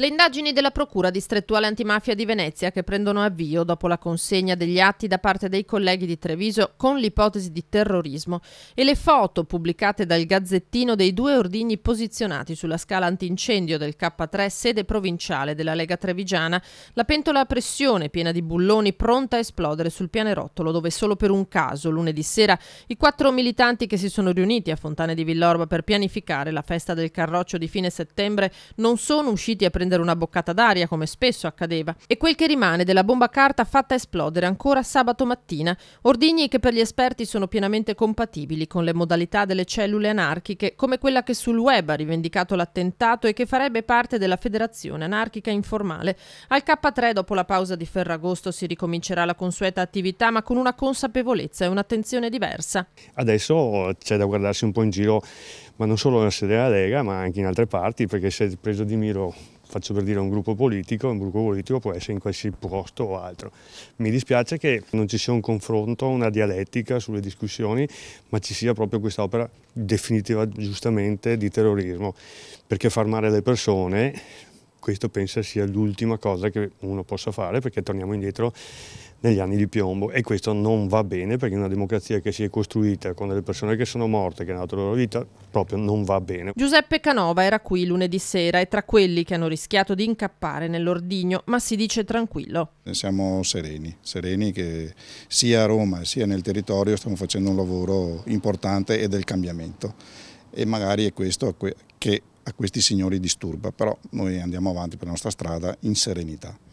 Le indagini della Procura distrettuale antimafia di Venezia che prendono avvio dopo la consegna degli atti da parte dei colleghi di Treviso con l'ipotesi di terrorismo e le foto pubblicate dal Gazzettino dei due ordigni posizionati sulla scala antincendio del K3 sede provinciale della Lega Trevigiana, la pentola a pressione piena di bulloni pronta a esplodere sul pianerottolo dove solo per un caso lunedì sera i quattro militanti che si sono riuniti a Fontane di Villorba per pianificare la festa del Carroccio di fine settembre non sono usciti a prendere prendere una boccata d'aria come spesso accadeva, e quel che rimane della bomba carta fatta esplodere ancora sabato mattina, ordigni che per gli esperti sono pienamente compatibili con le modalità delle cellule anarchiche, come quella che sul web ha rivendicato l'attentato e che farebbe parte della Federazione Anarchica Informale. Al K3 dopo la pausa di Ferragosto si ricomincerà la consueta attività, ma con una consapevolezza e un'attenzione diversa. Adesso c'è da guardarsi un po' in giro ma non solo nella sede della Lega, ma anche in altre parti, perché se preso di miro, faccio per dire, un gruppo politico, un gruppo politico può essere in qualsiasi posto o altro. Mi dispiace che non ci sia un confronto, una dialettica sulle discussioni, ma ci sia proprio questa opera definitiva, giustamente, di terrorismo, perché far male alle persone questo pensa sia l'ultima cosa che uno possa fare perché torniamo indietro negli anni di piombo e questo non va bene perché una democrazia che si è costruita con delle persone che sono morte, che hanno dato la loro vita, proprio non va bene. Giuseppe Canova era qui lunedì sera e tra quelli che hanno rischiato di incappare nell'ordigno, ma si dice tranquillo. Siamo sereni, sereni che sia a Roma sia nel territorio stiamo facendo un lavoro importante e del cambiamento e magari è questo che a questi signori disturba, però noi andiamo avanti per la nostra strada in serenità.